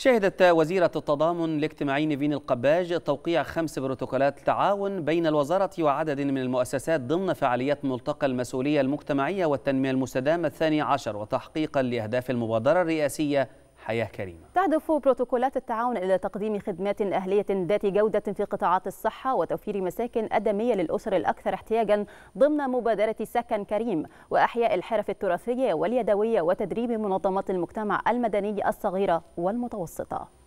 شهدت وزيرة التضامن الاجتماعي نيفين القباج توقيع خمس بروتوكولات تعاون بين الوزارة وعدد من المؤسسات ضمن فعاليات ملتقى المسؤولية المجتمعية والتنمية المستدامة الثاني عشر وتحقيقا لأهداف المبادرة الرئاسية حياة كريمة تهدف بروتوكولات التعاون إلى تقديم خدمات أهلية ذات جودة في قطاعات الصحة وتوفير مساكن أدمية للأسر الأكثر احتياجا ضمن مبادرة سكن كريم وأحياء الحرف التراثية واليدوية وتدريب منظمات المجتمع المدني الصغيرة والمتوسطة